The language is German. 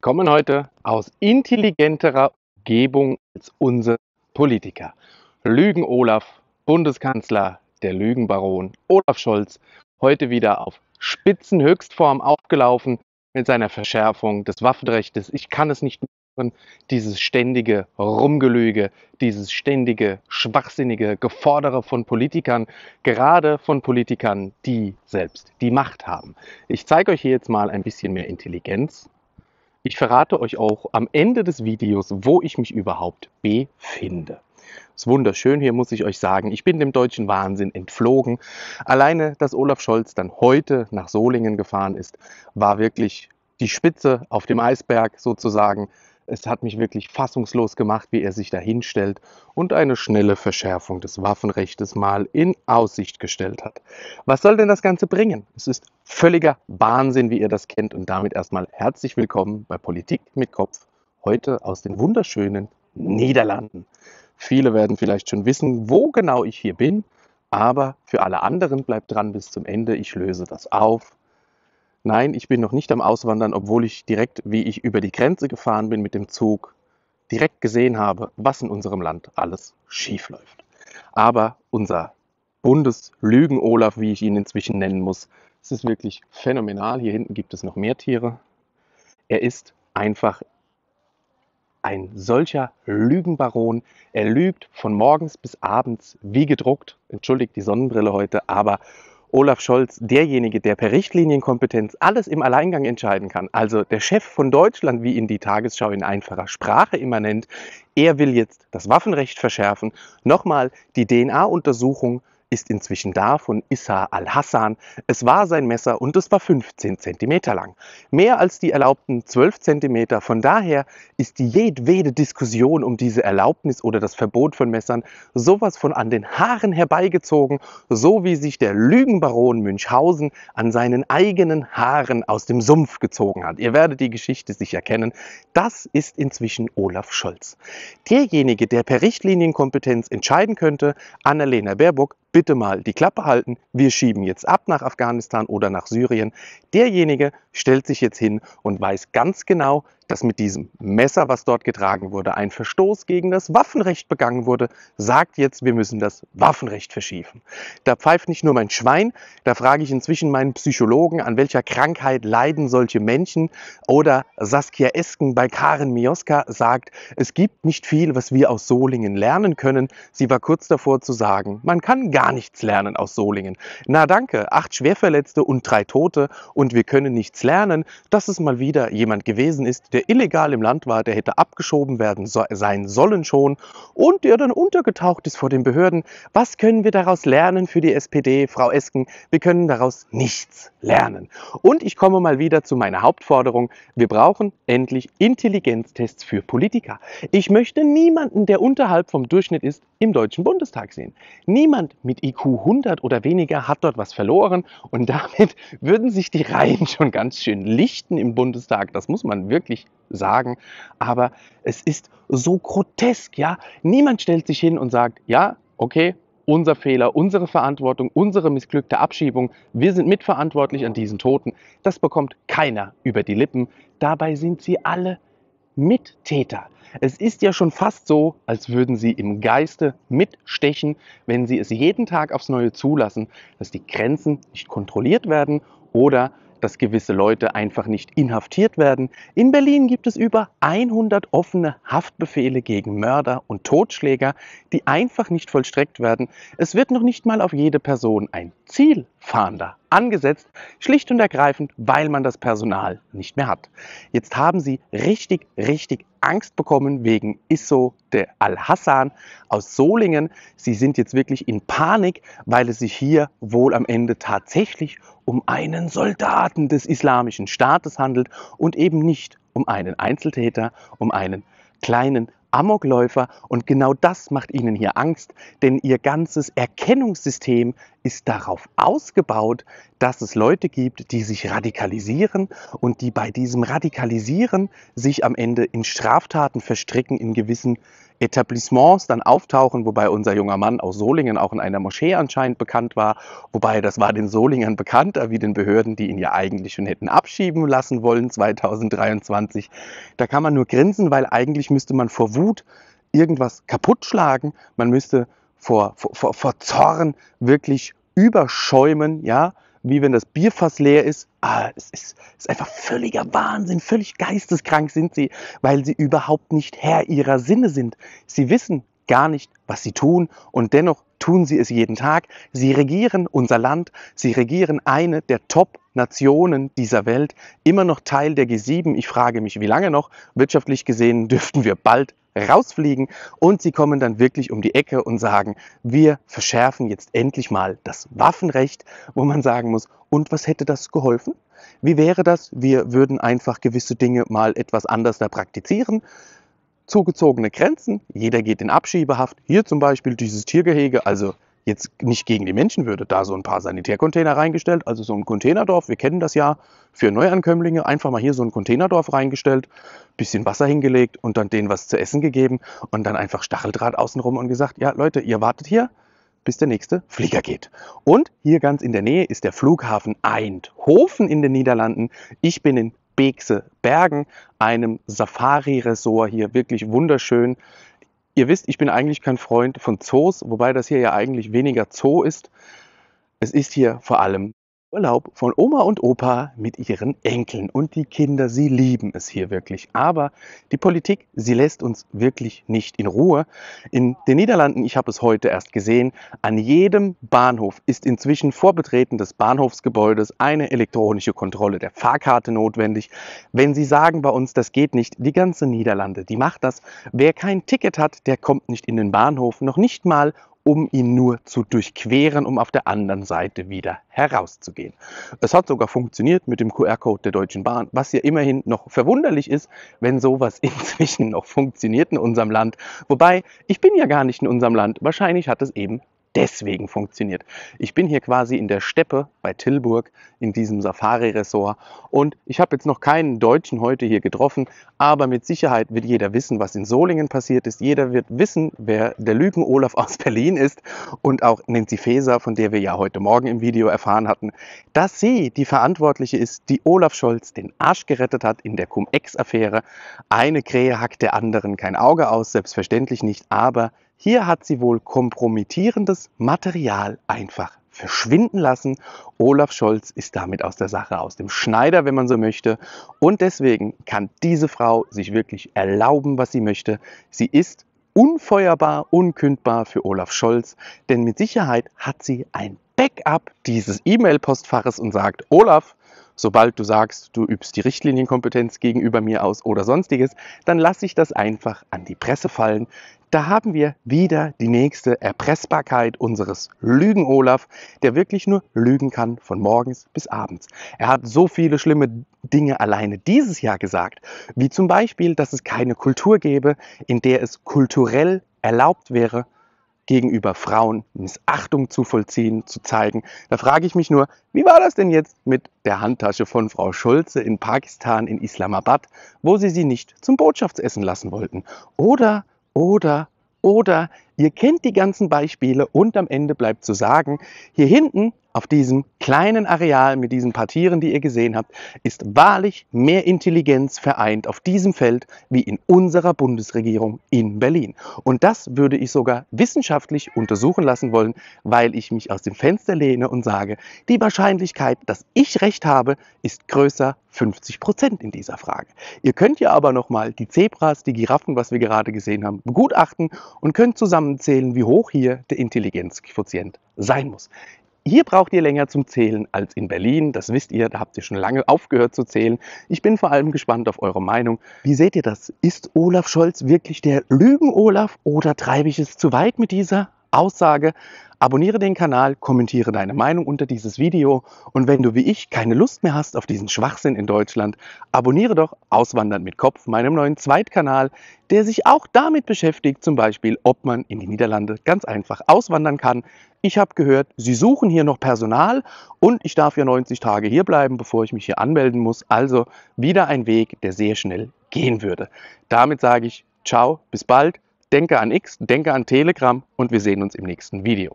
kommen heute aus intelligenterer Umgebung als unsere Politiker. Lügen Olaf, Bundeskanzler, der Lügenbaron Olaf Scholz, heute wieder auf Spitzenhöchstform aufgelaufen mit seiner Verschärfung des Waffenrechts. Ich kann es nicht machen, dieses ständige Rumgelüge, dieses ständige schwachsinnige Gefordere von Politikern, gerade von Politikern, die selbst die Macht haben. Ich zeige euch hier jetzt mal ein bisschen mehr Intelligenz ich verrate euch auch am Ende des Videos, wo ich mich überhaupt befinde. Ist wunderschön hier, muss ich euch sagen. Ich bin dem deutschen Wahnsinn entflogen. Alleine, dass Olaf Scholz dann heute nach Solingen gefahren ist, war wirklich die Spitze auf dem Eisberg sozusagen. Es hat mich wirklich fassungslos gemacht, wie er sich dahinstellt und eine schnelle Verschärfung des Waffenrechts mal in Aussicht gestellt hat. Was soll denn das Ganze bringen? Es ist völliger Wahnsinn, wie ihr das kennt. Und damit erstmal herzlich willkommen bei Politik mit Kopf, heute aus den wunderschönen Niederlanden. Viele werden vielleicht schon wissen, wo genau ich hier bin. Aber für alle anderen bleibt dran bis zum Ende. Ich löse das auf nein, ich bin noch nicht am Auswandern, obwohl ich direkt, wie ich über die Grenze gefahren bin mit dem Zug, direkt gesehen habe, was in unserem Land alles schief läuft. Aber unser Bundeslügen-Olaf, wie ich ihn inzwischen nennen muss, es ist wirklich phänomenal. Hier hinten gibt es noch mehr Tiere. Er ist einfach ein solcher Lügenbaron. Er lügt von morgens bis abends wie gedruckt. Entschuldigt die Sonnenbrille heute, aber Olaf Scholz derjenige, der per Richtlinienkompetenz alles im Alleingang entscheiden kann. Also der Chef von Deutschland, wie ihn die Tagesschau in einfacher Sprache immer nennt, er will jetzt das Waffenrecht verschärfen, nochmal die DNA-Untersuchung ist inzwischen da von Issa al-Hassan. Es war sein Messer und es war 15 cm lang. Mehr als die erlaubten 12 cm. Von daher ist jedwede Diskussion um diese Erlaubnis oder das Verbot von Messern sowas von an den Haaren herbeigezogen, so wie sich der Lügenbaron Münchhausen an seinen eigenen Haaren aus dem Sumpf gezogen hat. Ihr werdet die Geschichte sicher kennen. Das ist inzwischen Olaf Scholz. Derjenige, der per Richtlinienkompetenz entscheiden könnte, Annalena Baerbock, bitte mal die Klappe halten, wir schieben jetzt ab nach Afghanistan oder nach Syrien. Derjenige stellt sich jetzt hin und weiß ganz genau, dass mit diesem Messer, was dort getragen wurde, ein Verstoß gegen das Waffenrecht begangen wurde, sagt jetzt, wir müssen das Waffenrecht verschieben. Da pfeift nicht nur mein Schwein, da frage ich inzwischen meinen Psychologen, an welcher Krankheit leiden solche Menschen. Oder Saskia Esken bei Karen Mioska sagt, es gibt nicht viel, was wir aus Solingen lernen können. Sie war kurz davor zu sagen, man kann gar nichts lernen aus Solingen. Na danke, acht Schwerverletzte und drei Tote und wir können nichts lernen, dass es mal wieder jemand gewesen ist, der illegal im Land war, der hätte abgeschoben werden so, sein sollen schon und der dann untergetaucht ist vor den Behörden. Was können wir daraus lernen für die SPD, Frau Esken? Wir können daraus nichts lernen. Und ich komme mal wieder zu meiner Hauptforderung. Wir brauchen endlich Intelligenztests für Politiker. Ich möchte niemanden, der unterhalb vom Durchschnitt ist, im Deutschen Bundestag sehen. Niemand mit IQ 100 oder weniger hat dort was verloren und damit würden sich die Reihen schon ganz ganz schön lichten im Bundestag, das muss man wirklich sagen, aber es ist so grotesk, ja. Niemand stellt sich hin und sagt, ja, okay, unser Fehler, unsere Verantwortung, unsere missglückte Abschiebung. Wir sind mitverantwortlich an diesen Toten. Das bekommt keiner über die Lippen. Dabei sind sie alle Mittäter. Es ist ja schon fast so, als würden sie im Geiste mitstechen, wenn sie es jeden Tag aufs Neue zulassen, dass die Grenzen nicht kontrolliert werden oder dass gewisse Leute einfach nicht inhaftiert werden. In Berlin gibt es über 100 offene Haftbefehle gegen Mörder und Totschläger, die einfach nicht vollstreckt werden. Es wird noch nicht mal auf jede Person ein Zielfahnder angesetzt, schlicht und ergreifend, weil man das Personal nicht mehr hat. Jetzt haben sie richtig, richtig Angst bekommen wegen Isso de Al-Hassan aus Solingen. Sie sind jetzt wirklich in Panik, weil es sich hier wohl am Ende tatsächlich um einen Soldaten des islamischen Staates handelt und eben nicht um einen Einzeltäter, um einen kleinen Amokläufer und genau das macht ihnen hier Angst, denn ihr ganzes Erkennungssystem ist darauf ausgebaut, dass es Leute gibt, die sich radikalisieren und die bei diesem Radikalisieren sich am Ende in Straftaten verstricken, in gewissen Etablissements dann auftauchen, wobei unser junger Mann aus Solingen auch in einer Moschee anscheinend bekannt war, wobei das war den Solingern bekannter wie den Behörden, die ihn ja eigentlich schon hätten abschieben lassen wollen 2023. Da kann man nur grinsen, weil eigentlich müsste man vor Wut Wut irgendwas kaputt schlagen, man müsste vor, vor, vor Zorn wirklich überschäumen, ja, wie wenn das Bierfass leer ist. Ah, es ist, es ist einfach völliger Wahnsinn, völlig geisteskrank sind sie, weil sie überhaupt nicht Herr ihrer Sinne sind. Sie wissen gar nicht, was sie tun und dennoch tun sie es jeden Tag. Sie regieren unser Land, sie regieren eine der Top-Nationen dieser Welt, immer noch Teil der G7. Ich frage mich, wie lange noch? Wirtschaftlich gesehen dürften wir bald rausfliegen und sie kommen dann wirklich um die Ecke und sagen, wir verschärfen jetzt endlich mal das Waffenrecht, wo man sagen muss, und was hätte das geholfen? Wie wäre das? Wir würden einfach gewisse Dinge mal etwas anders da praktizieren. Zugezogene Grenzen, jeder geht in Abschiebehaft, hier zum Beispiel dieses Tiergehege, also jetzt nicht gegen die Menschen würde, da so ein paar Sanitärcontainer reingestellt, also so ein Containerdorf, wir kennen das ja, für Neuankömmlinge einfach mal hier so ein Containerdorf reingestellt, bisschen Wasser hingelegt und dann denen was zu essen gegeben und dann einfach Stacheldraht außenrum und gesagt, ja Leute, ihr wartet hier, bis der nächste Flieger geht. Und hier ganz in der Nähe ist der Flughafen Eindhoven in den Niederlanden. Ich bin in Beekse Bergen, einem Safari-Ressort hier, wirklich wunderschön. Ihr wisst, ich bin eigentlich kein Freund von Zoos, wobei das hier ja eigentlich weniger Zoo ist. Es ist hier vor allem Urlaub von Oma und Opa mit ihren Enkeln. Und die Kinder, sie lieben es hier wirklich. Aber die Politik, sie lässt uns wirklich nicht in Ruhe. In den Niederlanden, ich habe es heute erst gesehen, an jedem Bahnhof ist inzwischen vor Betreten des Bahnhofsgebäudes eine elektronische Kontrolle der Fahrkarte notwendig. Wenn Sie sagen bei uns, das geht nicht, die ganze Niederlande, die macht das. Wer kein Ticket hat, der kommt nicht in den Bahnhof, noch nicht mal um ihn nur zu durchqueren, um auf der anderen Seite wieder herauszugehen. Es hat sogar funktioniert mit dem QR-Code der Deutschen Bahn, was ja immerhin noch verwunderlich ist, wenn sowas inzwischen noch funktioniert in unserem Land. Wobei, ich bin ja gar nicht in unserem Land, wahrscheinlich hat es eben deswegen funktioniert. Ich bin hier quasi in der Steppe bei Tilburg in diesem Safari-Ressort und ich habe jetzt noch keinen Deutschen heute hier getroffen, aber mit Sicherheit wird jeder wissen, was in Solingen passiert ist. Jeder wird wissen, wer der Lügen-Olaf aus Berlin ist und auch Nancy Faeser, von der wir ja heute Morgen im Video erfahren hatten, dass sie die Verantwortliche ist, die Olaf Scholz den Arsch gerettet hat in der Cum-Ex-Affäre. Eine Krähe hackt der anderen kein Auge aus, selbstverständlich nicht, aber hier hat sie wohl kompromittierendes Material einfach verschwinden lassen. Olaf Scholz ist damit aus der Sache, aus dem Schneider, wenn man so möchte. Und deswegen kann diese Frau sich wirklich erlauben, was sie möchte. Sie ist unfeuerbar, unkündbar für Olaf Scholz, denn mit Sicherheit hat sie ein Backup dieses E-Mail-Postfaches und sagt, Olaf, Sobald du sagst, du übst die Richtlinienkompetenz gegenüber mir aus oder sonstiges, dann lasse ich das einfach an die Presse fallen. Da haben wir wieder die nächste Erpressbarkeit unseres Lügen-Olaf, der wirklich nur lügen kann von morgens bis abends. Er hat so viele schlimme Dinge alleine dieses Jahr gesagt, wie zum Beispiel, dass es keine Kultur gäbe, in der es kulturell erlaubt wäre, gegenüber Frauen Missachtung zu vollziehen, zu zeigen. Da frage ich mich nur, wie war das denn jetzt mit der Handtasche von Frau Schulze in Pakistan, in Islamabad, wo sie sie nicht zum Botschaftsessen lassen wollten? Oder, oder, oder Ihr kennt die ganzen Beispiele und am Ende bleibt zu sagen, hier hinten auf diesem kleinen Areal mit diesen paar Tieren, die ihr gesehen habt, ist wahrlich mehr Intelligenz vereint auf diesem Feld wie in unserer Bundesregierung in Berlin. Und das würde ich sogar wissenschaftlich untersuchen lassen wollen, weil ich mich aus dem Fenster lehne und sage, die Wahrscheinlichkeit, dass ich recht habe, ist größer 50 Prozent in dieser Frage. Ihr könnt ja aber nochmal die Zebras, die Giraffen, was wir gerade gesehen haben, begutachten und könnt zusammen zählen, wie hoch hier der Intelligenzquotient sein muss. Hier braucht ihr länger zum Zählen als in Berlin. Das wisst ihr, da habt ihr schon lange aufgehört zu zählen. Ich bin vor allem gespannt auf eure Meinung. Wie seht ihr das? Ist Olaf Scholz wirklich der Lügen-Olaf oder treibe ich es zu weit mit dieser Aussage. Abonniere den Kanal, kommentiere deine Meinung unter dieses Video und wenn du wie ich keine Lust mehr hast auf diesen Schwachsinn in Deutschland, abonniere doch Auswandern mit Kopf, meinem neuen Zweitkanal, der sich auch damit beschäftigt, zum Beispiel, ob man in die Niederlande ganz einfach auswandern kann. Ich habe gehört, sie suchen hier noch Personal und ich darf ja 90 Tage hier bleiben, bevor ich mich hier anmelden muss. Also wieder ein Weg, der sehr schnell gehen würde. Damit sage ich Ciao, bis bald denke an X, denke an Telegram und wir sehen uns im nächsten Video.